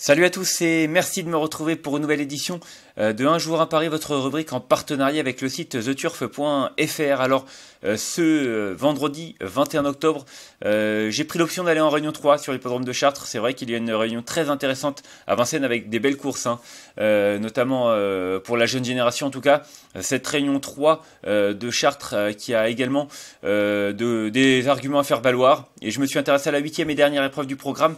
Salut à tous et merci de me retrouver pour une nouvelle édition euh, de Un jour à Paris, votre rubrique en partenariat avec le site theturf.fr. Alors euh, ce euh, vendredi 21 octobre, j'ai pris l'option d'aller en Réunion 3 sur l'hippodrome de Chartres. C'est vrai qu'il y a une réunion très intéressante à Vincennes avec des belles courses, hein. notamment pour la jeune génération en tout cas. Cette Réunion 3 de Chartres qui a également des arguments à faire valoir. Et je me suis intéressé à la huitième et dernière épreuve du programme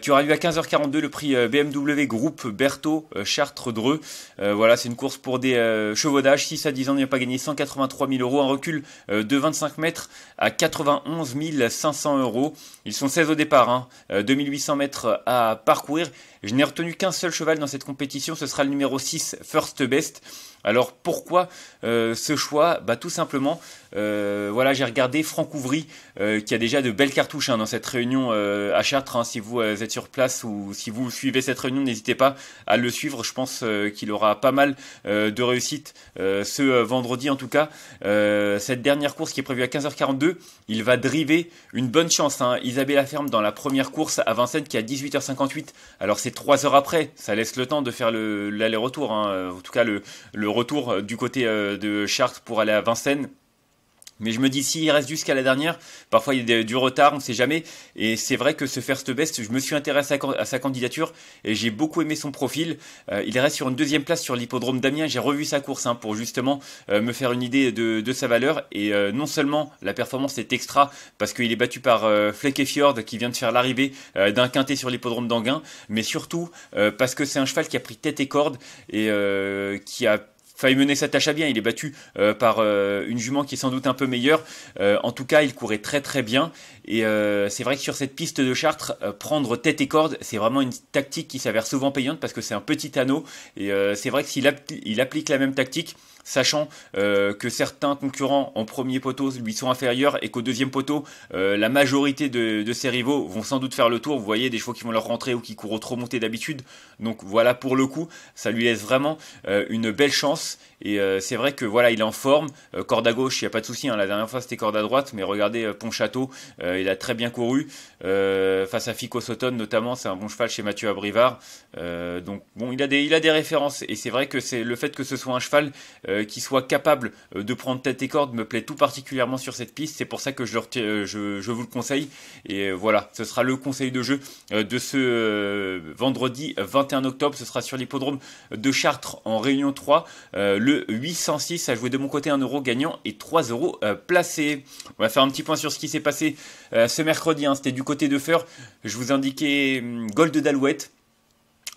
qui aura lieu à 15h42 le prix euh, BMW Groupe Berthaud euh, Chartres-Dreux. Euh, voilà, c'est une course pour des chevaux d'âge. 6 à 10 ans, il a pas gagné 183 000 euros. Un recul de 25 mètres à 91 500 euros. Ils sont 16 au départ, 2800 hein. mètres à parcourir. Je n'ai retenu qu'un seul cheval dans cette compétition, ce sera le numéro 6, First Best. Alors pourquoi ce choix bah, Tout simplement euh, voilà, j'ai regardé Franck Ouvry, euh, qui a déjà de belles cartouches hein, dans cette réunion euh, à Chartres. Hein. si vous êtes sur place ou si vous suivez cette réunion, n'hésitez pas à le suivre. Je pense qu'il aura pas mal de réussite ce vendredi en tout cas. cette dernière course qui est prévue à 15h42, il va driver une bonne chance. Hein. Isabelle Ferme dans la première course à Vincennes qui est à 18h58. Alors c'est 3 heures après, ça laisse le temps de faire l'aller-retour. Hein. En tout cas le, le retour du côté de Chartres pour aller à Vincennes. Mais je me dis, s'il reste jusqu'à la dernière, parfois il y a du retard, on ne sait jamais. Et c'est vrai que ce first best, je me suis intéressé à, sa candidature et j'ai beaucoup aimé son profil. Euh, il reste sur une deuxième place sur l'hippodrome d'Amiens. J'ai revu sa course hein, pour justement euh, me faire une idée de, sa valeur. Et euh, non seulement la performance est extra parce qu'il est battu par Fjord, qui vient de faire l'arrivée d'un quintet sur l'hippodrome d'Anguin, mais surtout parce que c'est un cheval qui a pris tête et corde et qui a failli mener sa tâche à bien. Il est battu euh, par euh, une jument qui est sans doute un peu meilleure. Euh, en tout cas, il courait très très bien. Et c'est vrai que sur cette piste de Chartres, prendre tête et corde, c'est vraiment une tactique qui s'avère souvent payante parce que c'est un petit anneau. Et c'est vrai que s'il applique la même tactique, sachant euh, que certains concurrents en premier poteau lui sont inférieurs et qu'au deuxième poteau, euh, la majorité de, ses rivaux vont sans doute faire le tour. Vous voyez des chevaux qui vont leur rentrer ou qui courent trop monté d'habitude. Donc voilà pour le coup, ça lui laisse vraiment euh, une belle chance. Et c'est vrai que voilà, il est en forme. corde à gauche, il n'y a pas de souci. Hein. La dernière fois c'était corde à droite, mais regardez Pontchâteau, il a très bien couru face à Fico Soton notamment. C'est un bon cheval chez Mathieu Abrivard. donc bon, il a des, il a des références et c'est vrai que c'est le fait que ce soit un cheval euh, qui soit capable euh, de prendre tête et corde me plaît tout particulièrement sur cette piste. C'est pour ça que je, euh, vous le conseille. Et voilà, ce sera le conseil de jeu de ce vendredi 21 octobre. Ce sera sur l'hippodrome de Chartres en Réunion 3. le 806 a joué de mon côté 1 euro gagnant et 3 euros placés. On va faire un petit point sur ce qui s'est passé ce mercredi. Hein. C'était du côté de Feur, Je vous indiquais hum, Gold d'Alouette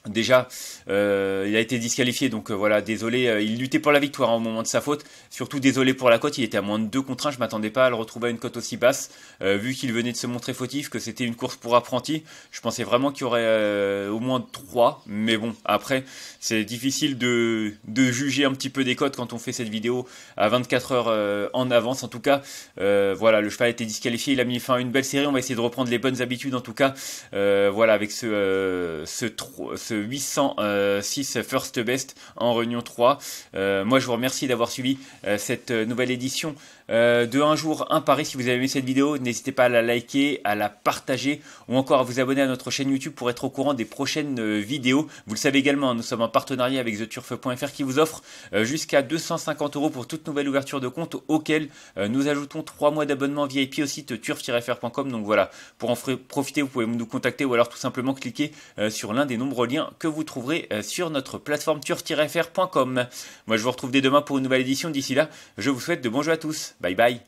Déjà, euh, il a été disqualifié, donc euh, voilà, désolé. Euh, il luttait pour la victoire hein, au moment de sa faute. Surtout désolé pour la cote, il était à moins de 2 contre 1. Je m'attendais pas à le retrouver à une cote aussi basse, vu qu'il venait de se montrer fautif, que c'était une course pour apprenti. Je pensais vraiment qu'il y aurait au moins 3. Mais bon, après, c'est difficile de, juger un petit peu des cotes quand on fait cette vidéo à 24 heures en avance. En tout cas, voilà, le cheval a été disqualifié, il a mis fin à une belle série. On va essayer de reprendre les bonnes habitudes, en tout cas, voilà, avec ce, ce, ce 806 First Best en Réunion 3. Euh, moi, je vous remercie d'avoir suivi euh, cette euh, nouvelle édition de Un jour, un Paris. Si vous avez aimé cette vidéo, n'hésitez pas à la liker, à la partager ou encore à vous abonner à notre chaîne YouTube pour être au courant des prochaines vidéos. Vous le savez également, nous sommes en partenariat avec theturf.fr qui vous offre jusqu'à 250 euros pour toute nouvelle ouverture de compte auquel nous ajoutons 3 mois d'abonnement VIP au site turf-fr.com. Donc voilà, pour en profiter, vous pouvez nous contacter ou alors tout simplement cliquer sur l'un des nombreux liens que vous trouverez euh, sur notre plateforme turf frcom Moi je vous retrouve dès demain pour une nouvelle édition. D'ici là, je vous souhaite de bons jeux à tous. Bye bye.